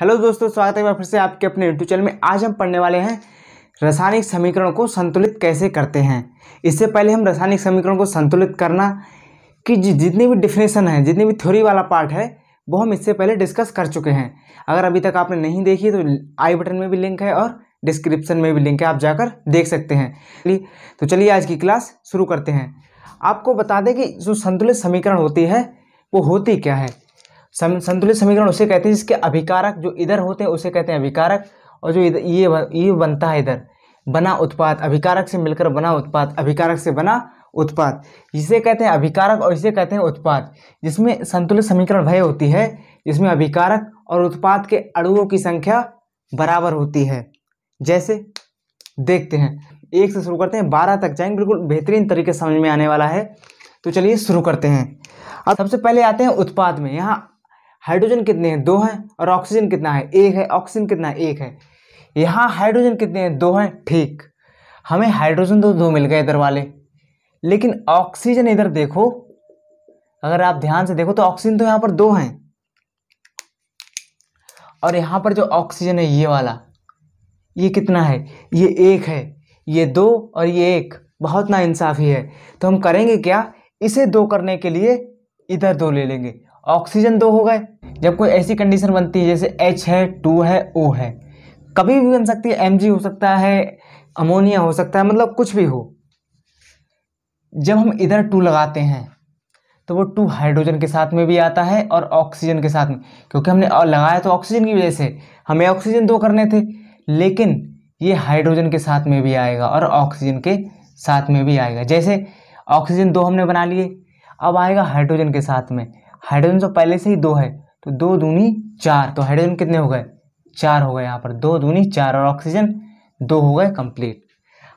hello दोस्तों स्वागत है फिर से आपके अपने यूट्यूब चैनल में आज हम पढ़ने वाले हैं रासायनिक समीकरण को संतुलित कैसे करते हैं इससे पहले हम रासायनिक समीकरण को संतुलित करना कि जितनी भी डिफिनेशन है जितनी भी थ्योरी वाला पार्ट है वो हम इससे पहले डिस्कस कर चुके हैं अगर अभी तक आपने नहीं देखी तो आई बटन में भी लिंक है और डिस्क्रिप्शन में भी लिंक है आप जाकर देख सकते हैं तो चलिए आज की क्लास शुरू करते हैं आपको बता दें कि जो संतुलित समीकरण होती है वो होती क्या है सम, संतुलित समीकरण उसे कहते हैं जिसके अभिकारक जो इधर होते हैं उसे कहते हैं अभिकारक और जो इधर ये ये बनता है इधर बना उत्पाद अभिकारक से मिलकर बना उत्पाद अभिकारक से बना उत्पाद जिसे कहते हैं अभिकारक और इसे कहते हैं उत्पाद जिसमें संतुलित समीकरण वह होती है जिसमें अभिकारक और उत्पाद के अड़ुओं की संख्या बराबर होती है जैसे देखते हैं एक से शुरू करते हैं बारह तक जाएंगे बिल्कुल बेहतरीन तरीके समझ में आने वाला है तो चलिए शुरू करते हैं अब सबसे पहले आते हैं उत्पाद में यहाँ हाइड्रोजन कितने हैं दो हैं और ऑक्सीजन कितना है एक है ऑक्सीजन कितना है एक है यहाँ हाइड्रोजन कितने हैं दो हैं ठीक हमें हाइड्रोजन तो दो मिल गए इधर वाले लेकिन ऑक्सीजन इधर देखो अगर आप ध्यान से देखो तो ऑक्सीजन तो यहाँ पर दो हैं और यहाँ पर जो ऑक्सीजन है ये वाला ये कितना है ये एक है ये दो और ये एक बहुत ना इंसाफी है तो हम करेंगे क्या इसे दो करने के लिए इधर दो ले लेंगे ऑक्सीजन दो तो हो गए जब कोई ऐसी कंडीशन बनती है जैसे एच है टू है ओ है कभी भी बन सकती है एम हो सकता है अमोनिया हो सकता है मतलब कुछ भी हो जब हम इधर टू लगाते हैं तो वो टू हाइड्रोजन के साथ में भी आता है और ऑक्सीजन के साथ में क्योंकि हमने लगाया तो ऑक्सीजन की वजह से हमें ऑक्सीजन दो करने थे लेकिन ये हाइड्रोजन के साथ में भी आएगा और ऑक्सीजन के साथ में भी आएगा जैसे ऑक्सीजन दो हमने बना लिए अब आएगा हाइड्रोजन के साथ में हाइड्रोजन तो पहले से ही दो है तो दो दूनी चार तो हाइड्रोजन कितने हो गए चार हो गए यहाँ पर दो दूनी चार और ऑक्सीजन दो हो गए कंप्लीट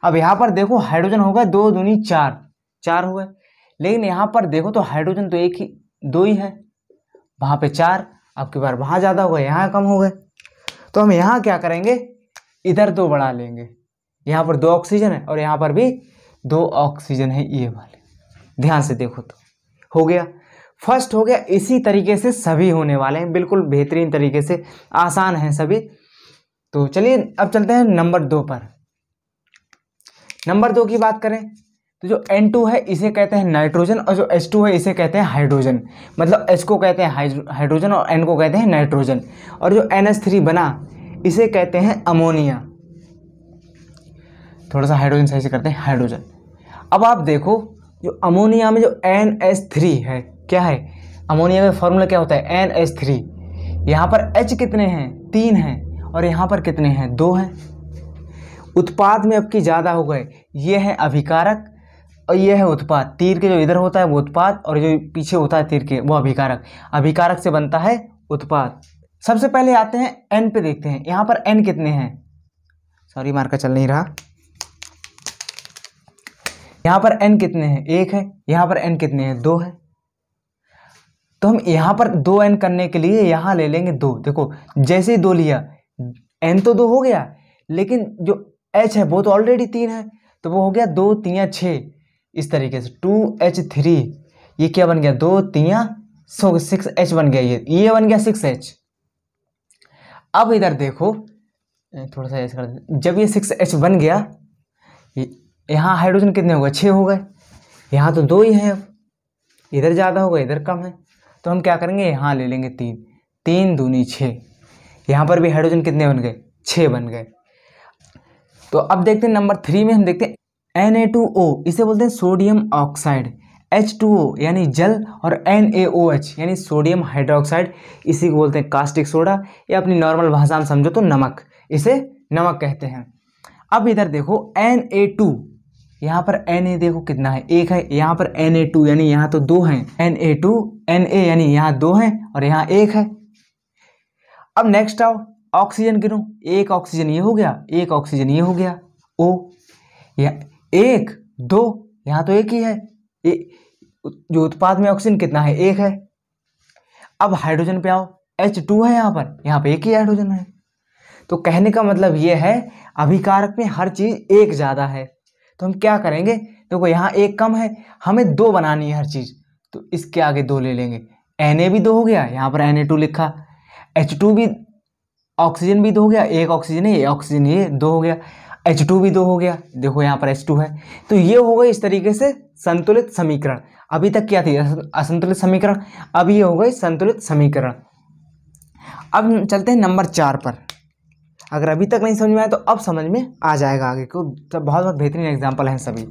अब यहाँ पर देखो हाइड्रोजन हो गए दो दूनी चार चार हो गए लेकिन यहाँ पर देखो तो हाइड्रोजन तो एक ही दो ही है वहाँ पे चार आपके बार वहाँ ज़्यादा हो गए यहाँ कम हो गए तो हम यहाँ क्या करेंगे इधर दो बढ़ा लेंगे यहाँ पर दो ऑक्सीजन है और यहाँ पर भी दो ऑक्सीजन है ये वाले ध्यान से देखो तो हो गया फर्स्ट हो गया इसी तरीके से सभी होने वाले हैं बिल्कुल बेहतरीन तरीके से आसान है सभी तो चलिए अब चलते हैं नंबर दो पर नंबर दो की बात करें तो जो N2 है इसे कहते हैं नाइट्रोजन और जो H2 है इसे कहते हैं हाइड्रोजन मतलब H को कहते हैं हाइड्रोजन और N को कहते हैं नाइट्रोजन और जो NH3 बना इसे कहते हैं अमोनिया थोड़ा सा हाइड्रोजन सही से करते हैं हाइड्रोजन अब आप देखो जो अमोनिया में जो एन एस थ्री है क्या है अमोनिया का फॉर्मूला क्या होता है एन एच थ्री यहाँ पर एच कितने हैं तीन हैं और यहाँ पर कितने हैं दो हैं उत्पाद में अब की ज़्यादा हो गए ये है अभिकारक और ये है उत्पाद तीर के जो इधर होता है वो उत्पाद और जो पीछे होता है तीर के वो अभिकारक अभिकारक से बनता है उत्पाद सबसे पहले आते हैं एन पे देखते हैं यहाँ पर एन कितने हैं सॉरी मार्का चल नहीं रहा यहाँ पर एन कितने हैं एक है यहाँ पर एन कितने हैं दो है तो हम यहाँ पर दो एन करने के लिए यहाँ ले लेंगे दो देखो जैसे ही दो लिया एन तो दो हो गया लेकिन जो एच है वो तो ऑलरेडी तीन है तो वो हो गया दो तियाँ छः इस तरीके से टू एच थ्री ये क्या बन गया दो तियाँ सो सिक्स एच बन गया ये ये बन गया सिक्स एच अब इधर देखो थोड़ा सा ऐसा कर जब ये सिक्स एच बन गया यहाँ हाइड्रोजन कितने हो गए छः हो गए यहाँ तो दो ही हैं इधर ज़्यादा होगा इधर कम है तो हम क्या करेंगे यहाँ ले लेंगे तीन तीन दूनी छः यहाँ पर भी हाइड्रोजन कितने बन गए छः बन गए तो अब देखते हैं नंबर थ्री में हम देखते हैं एन इसे बोलते हैं sodium oxide H two O यानी जल और एन यानी सोडियम हाइड्रोक्साइड इसी को बोलते हैं कास्टिक सोडा या अपनी नॉर्मल भाषा में समझो तो नमक इसे नमक कहते हैं अब इधर देखो एन ए टू यहाँ पर एन ए देखो कितना है एक है यहाँ पर एन ए टू यानी यहाँ तो दो हैं N A two N A यानी यहाँ दो हैं और यहाँ एक है अब नेक्स्ट आओ ऑक्सीजन गिनो एक ऑक्सीजन ये हो गया एक ऑक्सीजन ये हो गया ओ या एक दो यहाँ तो एक ही है ए, जो उत्पाद में ऑक्सीजन कितना है एक है अब हाइड्रोजन पे आओ एच टू है यहाँ पर यहाँ पर एक ही हाइड्रोजन है तो कहने का मतलब ये है अभिकारक में हर चीज़ एक ज़्यादा है तो हम क्या करेंगे देखो तो यहाँ एक कम है हमें दो बनानी है हर चीज़ तो इसके आगे दो ले लेंगे एन ए भी दो हो गया यहाँ पर एन ए टू लिखा एच टू भी ऑक्सीजन भी दो हो गया एक ऑक्सीजन है ऑक्सीजन ये दो हो गया एच टू भी दो हो गया देखो यहाँ पर एच टू है तो ये हो गई इस तरीके से संतुलित समीकरण अभी तक क्या थी असंतुलित समीकरण अब ये हो गई संतुलित समीकरण अब चलते हैं नंबर चार पर अगर अभी तक नहीं समझ में आया तो अब समझ में आ जाएगा आगे को तो बहुत बहुत बेहतरीन एग्जाम्पल हैं सभी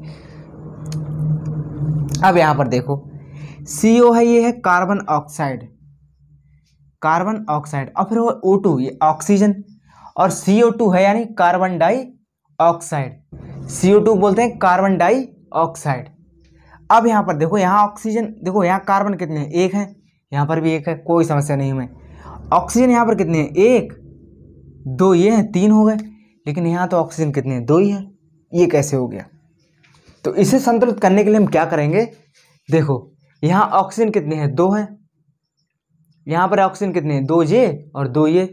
अब यहाँ पर देखो सी है ये है कार्बन ऑक्साइड कार्बन ऑक्साइड और फिर वो ओ टू ये ऑक्सीजन और सी ओ टू है यानी carbon dioxide C two बोलते हैं कार्बन डाई ऑक्साइड अब यहाँ पर देखो यहाँ ऑक्सीजन देखो यहाँ कार्बन कितने हैं एक है यहाँ पर भी एक है कोई समस्या नहीं हमें ऑक्सीजन यहाँ पर कितने हैं एक दो ये हैं तीन हो गए लेकिन यहाँ तो ऑक्सीजन कितने हैं दो ही है ये कैसे हो गया तो इसे संतुलित करने के लिए हम क्या करेंगे देखो यहाँ ऑक्सीजन कितने हैं दो है यहाँ पर ऑक्सीजन कितने दो ये और दो ये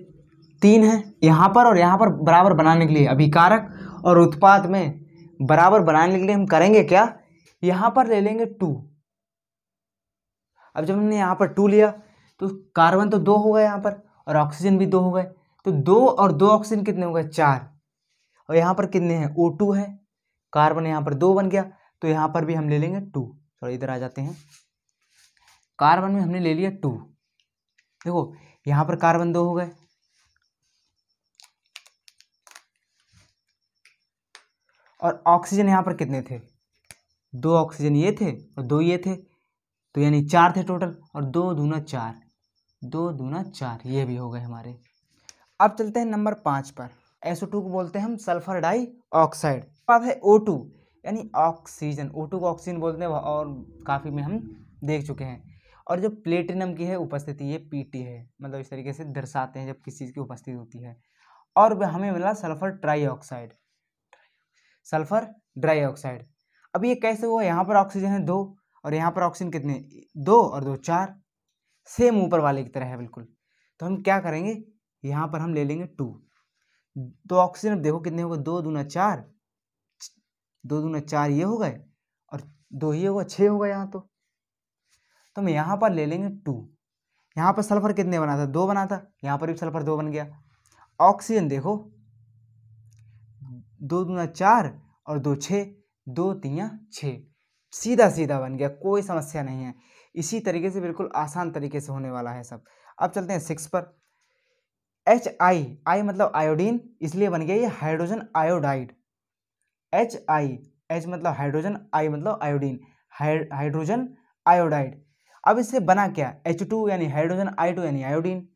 तीन है यहाँ पर और यहाँ पर बराबर बनाने के लिए अभिकारक और उत्पाद में बराबर बनाने के लिए हम करेंगे क्या यहाँ पर ले लेंगे टू अब जब हमने यहाँ पर टू लिया तो कार्बन तो दो हो गए यहाँ पर और ऑक्सीजन भी दो हो गए तो दो और दो ऑक्सीजन कितने हो गए चार और यहाँ पर कितने हैं ओ टू है कार्बन यहाँ पर दो बन गया तो यहाँ पर भी हम ले लेंगे टू सॉरी इधर आ जाते हैं कार्बन में हमने ले लिया टू देखो यहाँ पर कार्बन दो हो गए और ऑक्सीजन यहाँ पर कितने थे दो ऑक्सीजन ये थे और दो ये थे तो यानी चार थे टोटल और दो दूना चार दो दूना चार ये भी हो गए हमारे अब चलते हैं नंबर पाँच पर एसओ को बोलते हैं हम सल्फर डाई ऑक्साइड बाद है ओ टू यानी ऑक्सीजन ओ टू को ऑक्सीजन बोलते हैं और काफ़ी में हम देख चुके हैं और जो प्लेटिनम की है उपस्थिति ये पीटी है मतलब इस तरीके से दर्शाते हैं जब किसी चीज़ की उपस्थिति होती है और हमें मिला sulphur trioxide sulphur trioxide अब ये कैसे हुआ यहाँ पर ऑक्सीजन है दो और यहाँ पर ऑक्सीजन कितने दो और दो चार सेम ऊपर वाले की तरह है बिल्कुल तो हम क्या करेंगे यहाँ पर हम ले लेंगे टू तो ऑक्सीजन अब देखो कितने हो गए दो दूना चार दो दूना चार ये हो गए और दो ये होगा छः होगा यहाँ तो तो हम यहाँ पर ले लेंगे टू यहाँ पर सल्फर कितने बना था दो बना था यहाँ पर भी सल्फर दो बन गया ऑक्सीजन देखो दो दूना चार और दो छः दो तियाँ छः सीधा सीधा बन गया कोई समस्या नहीं है इसी तरीके से बिल्कुल आसान तरीके से होने वाला है सब अब चलते हैं सिक्स पर एच आई आई मतलब आयोडीन इसलिए बन गया ये hydrogen iodide H I H मतलब हाइड्रोजन आई मतलब आयोडीन हाइड्रोजन आयोडाइड अब इससे बना क्या एच टू यानी हाइड्रोजन आई टू यानी आयोडीन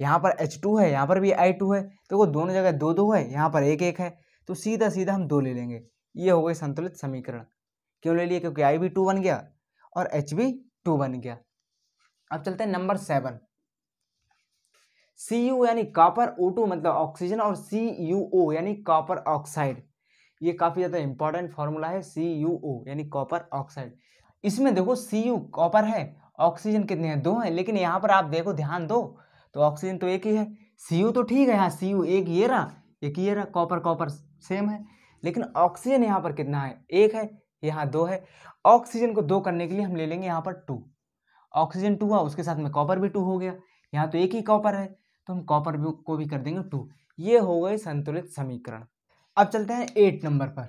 यहाँ पर एच टू है यहाँ पर भी आई टू है तो वो दोनों जगह दो दो है यहाँ पर एक एक है तो सीधा सीधा हम दो ले लेंगे ये हो गए संतुलित समीकरण क्यों ले लिए क्योंकि आई भी टू बन गया और एच भी टू बन गया अब चलते हैं नंबर सेवन सी यू यानी कापर ओ टू मतलब ऑक्सीजन और सी यू ओ यानी कॉपर ऑक्साइड ये काफ़ी ज़्यादा इंपॉर्टेंट फार्मूला है सी यू ओ यानी कॉपर ऑक्साइड इसमें देखो सी यू कॉपर है ऑक्सीजन कितने हैं दो हैं लेकिन यहाँ पर आप देखो ध्यान दो तो ऑक्सीजन तो एक ही है सी यू तो ठीक है यहाँ सी यू एक ये रहा एक ये रहा कॉपर कॉपर सेम है लेकिन ऑक्सीजन यहाँ पर कितना है एक है यहाँ दो है ऑक्सीजन को दो करने के लिए हम ले लेंगे यहाँ पर टू ऑक्सीजन टू हुआ उसके साथ में कॉपर भी टू हो गया यहाँ तो एक ही कॉपर है तो हम कॉपर ब्यूक को भी कर देंगे टू ये हो गए संतुलित समीकरण अब चलते हैं एट नंबर पर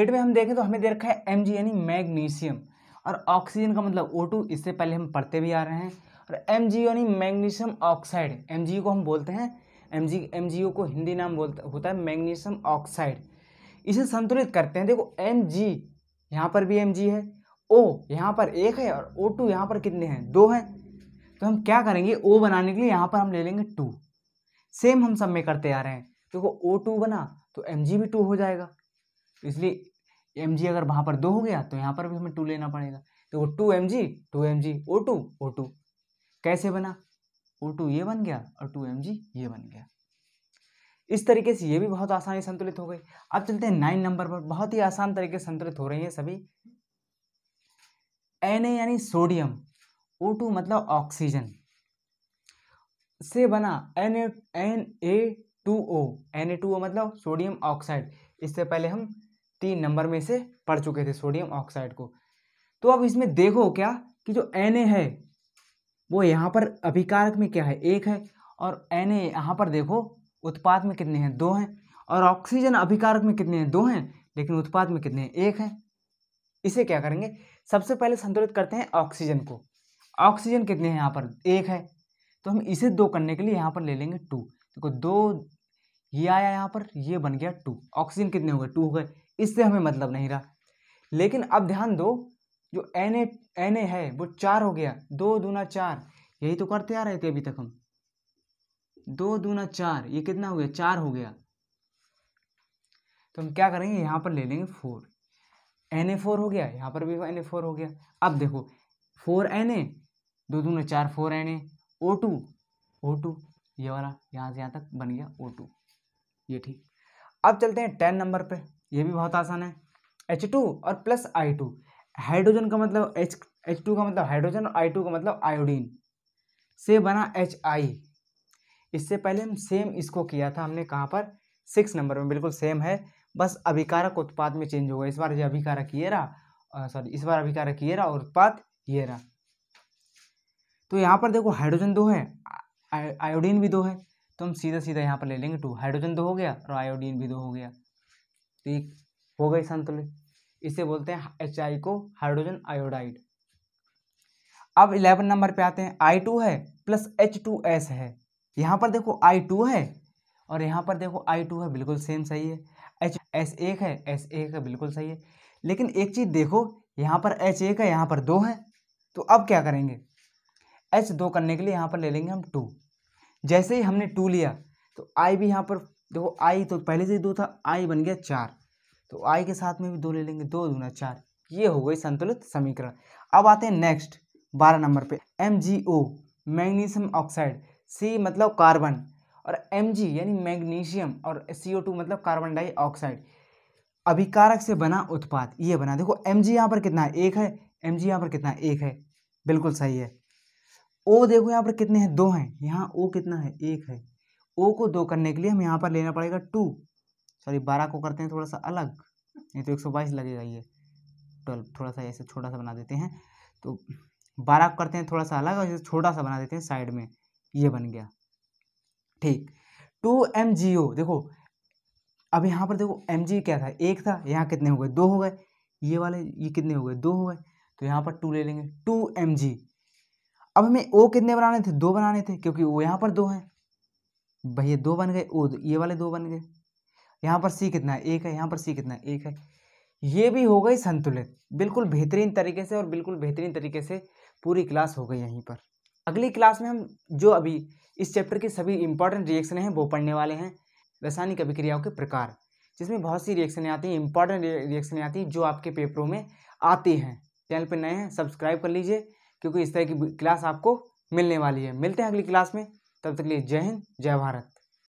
एट में हम देखें तो हमें दे रखा है एम यानी मैग्नीशियम और ऑक्सीजन का मतलब ओ इससे पहले हम पढ़ते भी आ रहे हैं और एम यानी मैग्नीशियम ऑक्साइड एम को हम बोलते हैं एम जी एम जी ओ को हिंदी नाम बोलता होता है मैग्नीशियम ऑक्साइड इसे संतुलित करते हैं देखो एम जी यहाँ पर भी एम जी है ओ यहाँ पर एक है और ओ टू यहाँ पर कितने हैं दो हैं तो हम क्या करेंगे ओ बनाने के लिए यहाँ पर हम ले लेंगे टू सेम हम सब में करते आ रहे हैं क्योंकि ओ टू बना तो एम जी भी टू हो जाएगा तो इसलिए एम जी अगर वहाँ पर दो हो गया तो यहाँ पर भी हमें टू लेना पड़ेगा वो two M G two M G O two O two कैसे बना ओ टू ये बन गया और टू एम जी ये बन गया इस तरीके से ये भी बहुत आसानी संतुलित हो गई अब चलते हैं नाइन नंबर पर बहुत ही आसान तरीके से संतुलित हो रही है सभी एन ए यानी सोडियम ओ टू मतलब ऑक्सीजन से बना N N A two O N A two O मतलब सोडियम ऑक्साइड इससे पहले हम तीन नंबर में से पढ़ चुके थे सोडियम ऑक्साइड को तो अब इसमें देखो क्या कि जो एन ए है वो यहाँ पर अभिकारक में क्या है एक है और एन ए यहाँ पर देखो उत्पाद में कितने हैं दो हैं और ऑक्सीजन अभिकारक में कितने हैं दो हैं लेकिन उत्पाद में कितने हैं एक हैं इसे क्या करेंगे सबसे पहले संतुलित करते हैं ऑक्सीजन को ऑक्सीजन कितने हैं यहाँ पर एक है तो हम इसे दो करने के लिए यहाँ पर ले लेंगे टू देखो दो ये आया यहाँ पर ये बन गया टू ऑक्सीजन कितने हो गए टू हो गए इससे हमें मतलब नहीं रहा लेकिन अब ध्यान दो जो एन ए एन ए है वो चार हो गया दो दूना चार यही तो करते आ रहे थे अभी तक हम दो दूना चार ये कितना हो गया चार हो गया तो हम क्या करेंगे यहाँ पर ले लेंगे फोर एन ए फोर हो गया यहाँ पर भी एन ए फोर हो गया अब देखो फोर एन ए दो दूने चार four N A O two O two ये वाला यहाँ से यहाँ तक बन गया ओ टू ये ठीक अब चलते हैं टेन नंबर पे ये भी बहुत आसान है एच टू और प्लस आई टू हाइड्रोजन का मतलब एच एच टू का मतलब हाइड्रोजन और आई टू का मतलब आयोडीन से बना एच आई इससे पहले हम सेम इसको किया था हमने कहाँ पर सिक्स नंबर में बिल्कुल सेम है बस अभिकारक उत्पाद में चेंज होगा इस बार जो अभिकारक ये रहा सॉरी इस बार अभिकारक ये रहा और उत्पाद ये रहा तो यहाँ पर देखो हाइड्रोजन दो है आयोडीन भी दो है तो हम सीधा सीधा यहाँ पर ले लेंगे टू हाइड्रोजन दो हो गया और आयोडीन भी दो हो गया तो एक हो गई संतुलित इसे बोलते हैं एच आई को हाइड्रोजन आयोडाइड अब इलेवन नंबर पे आते हैं आई टू है प्लस एच टू एस है यहाँ पर देखो आई टू है और यहाँ पर देखो आई टू है बिल्कुल सेम सही है एच एस एक है एस एक है बिल्कुल सही है लेकिन एक चीज़ देखो यहाँ पर एच एक है यहाँ पर दो है तो अब क्या करेंगे एच दो करने के लिए यहाँ पर ले लेंगे हम टू जैसे ही हमने टू लिया तो आई भी यहाँ पर देखो आई तो पहले से ही दो था आई बन गया चार तो आई के साथ में भी दो ले लेंगे दो दूना चार ये हो गई संतुलित समीकरण अब आते हैं नेक्स्ट बारह नंबर पे M G O magnesium oxide C मतलब कार्बन और एम जी यानी मैग्नीशियम और सी ओ टू मतलब कार्बन डाइऑक्साइड अभिकारक से बना उत्पाद ये बना देखो एम जी यहाँ पर कितना है एक है एम जी यहाँ पर कितना है एक है बिल्कुल सही है ओ देखो यहाँ पर कितने हैं दो हैं यहाँ ओ कितना है एक है ओ को दो करने के लिए हम यहाँ पर लेना पड़ेगा टू सॉरी बारह को करते हैं थोड़ा सा अलग नहीं तो एक सौ बाईस लगेगा ये ट्वेल्व थोड़ा सा ऐसे छोटा सा बना देते हैं तो बारह को करते हैं थोड़ा सा अलग और इसे छोटा सा बना देते हैं साइड में ये बन गया ठीक टू एम जी ओ देखो अब यहाँ पर देखो एम जी क्या था एक था यहाँ कितने हो गए दो हो गए ये वाले ये कितने हो गए दो हो गए तो यहाँ पर टू ले लेंगे टू एम जी अब हमें ओ कितने बनाने थे दो बनाने थे क्योंकि वो यहाँ पर दो हैं भैया दो बन गए ओ ये वाले दो बन गए यहाँ पर सी कितना है एक है यहाँ पर सी कितना है एक है ये भी हो गई संतुलित बिल्कुल बेहतरीन तरीके से और बिल्कुल बेहतरीन तरीके से पूरी क्लास हो गई यहीं पर अगली क्लास में हम जो अभी इस चैप्टर के सभी इंपॉर्टेंट रिएक्शन हैं वो पढ़ने वाले हैं रासायनिक अभिक्रियाओं के प्रकार जिसमें बहुत सी रिएक्शनें आती हैं इंपॉर्टेंट रिएक्शनें आती हैं जो आपके पेपरों में आती हैं चैनल पर नए हैं सब्सक्राइब कर लीजिए क्योंकि इस तरह की क्लास आपको मिलने वाली है मिलते हैं अगली क्लास में तब तक लिए जय हिंद जय भारत